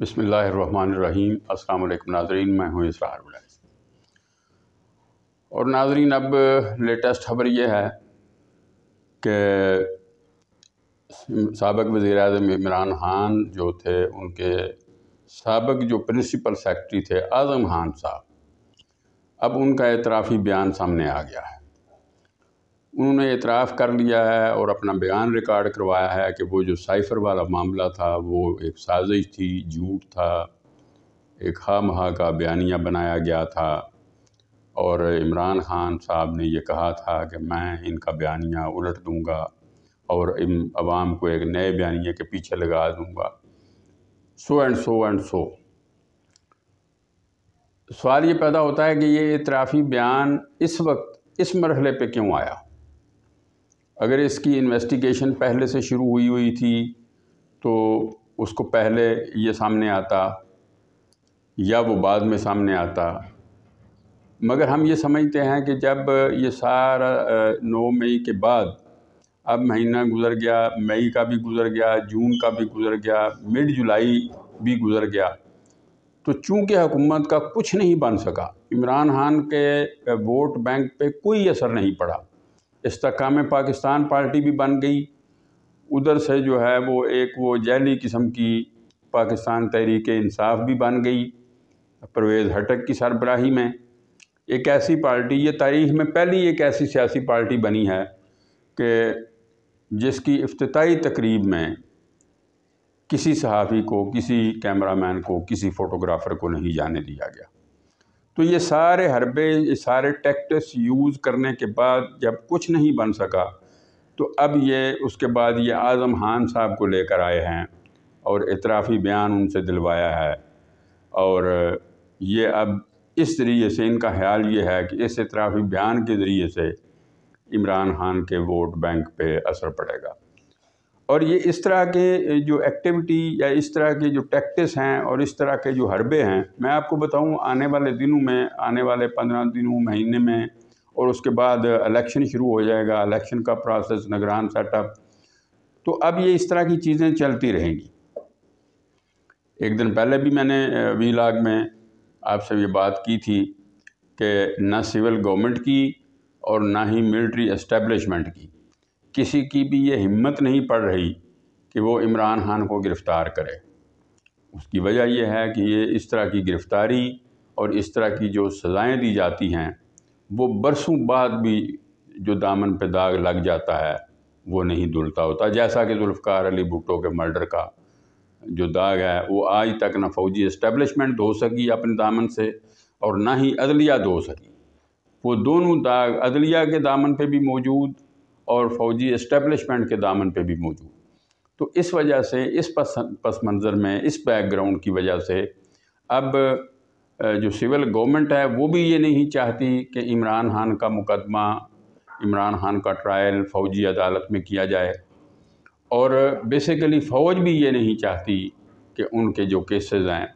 बसमीम अल्लाम नाजरीन मैं हूँ इसरार और नाजरीन अब लेटेस्ट खबर यह है कि सबक वज़ी अजम इमरान खान जो थे उनके सबक जो प्रिंसिपल सेक्रटरी थे आज़म खान साहब अब उनका एतराफ़ी बयान सामने आ गया है उन्होंने इतराफ़ कर लिया है और अपना बयान रिकॉर्ड करवाया है कि वो जो साइफ़र वाला मामला था वो एक साजिश थी झूठ था एक महा का बयानिया बनाया गया था और इमरान ख़ान साहब ने यह कहा था कि मैं इनका बयानिया उलट दूंगा और आवाम को एक नए बयानिए के पीछे लगा दूंगा so and so and so सवाल ये पैदा होता है कि ये इतराफ़ी बयान इस वक्त इस मरहले पे क्यों आया अगर इसकी इन्वेस्टिगेशन पहले से शुरू हुई हुई थी तो उसको पहले ये सामने आता या वो बाद में सामने आता मगर हम ये समझते हैं कि जब ये सारा नौ मई के बाद अब महीना गुज़र गया मई का भी गुज़र गया जून का भी गुज़र गया मिड जुलाई भी गुज़र गया तो चूँकि हुकूमत का कुछ नहीं बन सका इमरान खान के वोट बैंक पे कोई असर नहीं पड़ा इस्तकाम पाकिस्तान पार्टी भी बन गई उधर से जो है वो एक वो जहली किस्म की पाकिस्तान तहरीक इंसाफ भी बन गई परवेज़ हटक की सरबराही में एक ऐसी पार्टी ये तारीख में पहली एक ऐसी सियासी पार्टी बनी है कि जिसकी अफ्ताही तकरीब में किसी सहाफ़ी को किसी कैमरामैन को किसी फ़ोटोग्राफ़र को नहीं जाने दिया गया तो ये सारे हरबे ये सारे टैक्टिस यूज़ करने के बाद जब कुछ नहीं बन सका तो अब ये उसके बाद ये आज़म खान साहब को लेकर आए हैं और इतराफ़ी बयान उनसे दिलवाया है और ये अब इस ज़रिए से इनका ख्याल ये है कि इस इतराफ़ी बयान के ज़रिए से इमरान खान के वोट बैंक पे असर पड़ेगा और ये इस तरह के जो एक्टिविटी या इस तरह के जो टैक्टिस हैं और इस तरह के जो हरबे हैं मैं आपको बताऊं आने वाले दिनों में आने वाले पंद्रह दिनों महीने में और उसके बाद इलेक्शन शुरू हो जाएगा इलेक्शन का प्रोसेस नगरान सेटअप तो अब ये इस तरह की चीज़ें चलती रहेंगी एक दिन पहले भी मैंने वी लाग में आपसे ये बात की थी कि ना सिविल गवर्नमेंट की और ना ही मिलिट्री एस्टेब्लिशमेंट की किसी की भी ये हिम्मत नहीं पड़ रही कि वो इमरान खान को गिरफ़्तार करे उसकी वजह यह है कि ये इस तरह की गिरफ़्तारी और इस तरह की जो सज़ाएँ दी जाती हैं वो बरसों बाद भी जो दामन पे दाग लग जाता है वो नहीं धुलता होता जैसा कि जुल्फ़ार अली भुट्टो के मर्डर का जो दाग है वो आज तक ना फौजी इस्टेबलिशमेंट धो सकी अपने दामन से और ना ही अदलिया धो सकी वो दोनों दाग अदलिया के दामन पे भी मौजूद और फौजी इस्टेबलिशमेंट के दामन पे भी मौजूद तो इस वजह से इस पस पस मंज़र में इस बैकग्राउंड की वजह से अब जो सिविल गवर्नमेंट है वो भी ये नहीं चाहती कि इमरान खान का मुकदमा इमरान खान का ट्रायल फ़ौजी अदालत में किया जाए और बेसिकली फ़ौज भी ये नहीं चाहती कि उनके जो केसेस हैं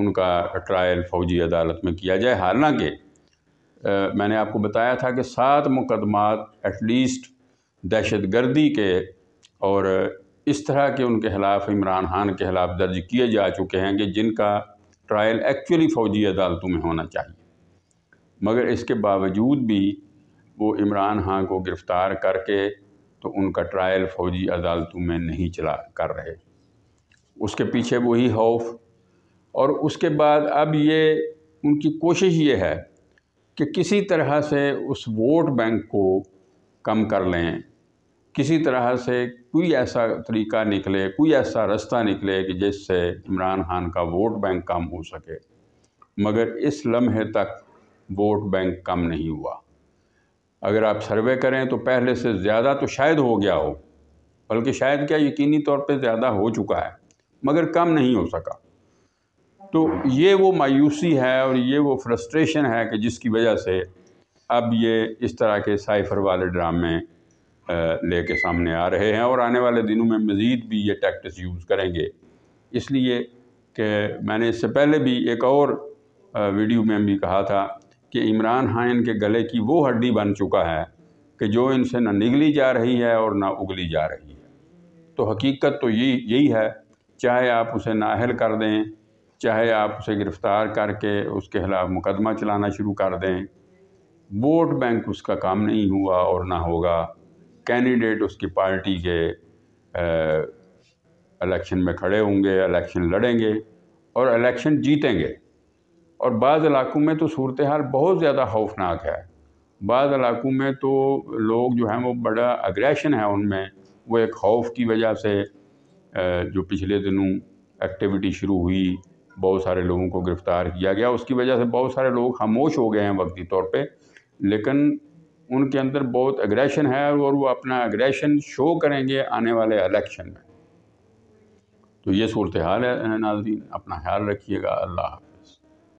उनका ट्रायल फ़ौजी अदालत में किया जाए हालांकि मैंने आपको बताया था कि सात मुकदमात एटलीस्ट दहशत गर्दी के और इस तरह के उनके खिलाफ इमरान खान के खिलाफ दर्ज किए जा चुके हैं कि जिनका ट्रायल एक्चुअली फ़ौजी अदालतों में होना चाहिए मगर इसके बावजूद भी वो इमरान खान को गिरफ़्तार करके तो उनका ट्रायल फ़ौजी अदालतों में नहीं चला कर रहे उसके पीछे वही खौफ और उसके बाद अब ये उनकी कोशिश ये है कि किसी तरह से उस वोट बैंक को कम कर लें किसी तरह से कोई ऐसा तरीका निकले कोई ऐसा रास्ता निकले कि जिससे इमरान खान का वोट बैंक कम हो सके मगर इस लम्हे तक वोट बैंक कम नहीं हुआ अगर आप सर्वे करें तो पहले से ज़्यादा तो शायद हो गया हो बल्कि शायद क्या यकीनी तौर पे ज़्यादा हो चुका है मगर कम नहीं हो सका तो ये वो मायूसी है और ये वो फ्रस्ट्रेशन है कि जिसकी वजह से अब ये इस तरह के साइफर वाले ड्रामे ले के सामने आ रहे हैं और आने वाले दिनों में मज़ीद भी ये टैक्टिस यूज़ करेंगे इसलिए कि मैंने इससे पहले भी एक और वीडियो में भी कहा था कि इमरान हाइन के गले की वो हड्डी बन चुका है कि जो इनसे ना निगली जा रही है और ना उगली जा रही है तो हकीकत तो यही यही है चाहे आप उसे नाहल कर दें चाहे आप उसे गिरफ़्तार करके उसके खिलाफ मुकदमा चलाना शुरू कर दें वोट बैंक उसका काम नहीं हुआ और ना होगा कैंडिडेट उसकी पार्टी के इलेक्शन में खड़े होंगे इलेक्शन लड़ेंगे और इलेक्शन जीतेंगे और बाद इलाकों में तो सूरत हाल बहुत ज़्यादा खौफनाक है बाद इलाकों में तो लोग जो हैं वो बड़ा अग्रेशन है उनमें वो एक खौफ की वजह से जो पिछले दिनों एक्टिविटी शुरू हुई बहुत सारे लोगों को गिरफ़्तार किया गया उसकी वजह से बहुत सारे लोग खामोश हो गए हैं वक्ती तौर पे लेकिन उनके अंदर बहुत अग्रेशन है और वो अपना अग्रेशन शो करेंगे आने वाले इलेक्शन में तो ये सूरत हाल है नाजरीन अपना ख्याल रखिएगा अल्लाह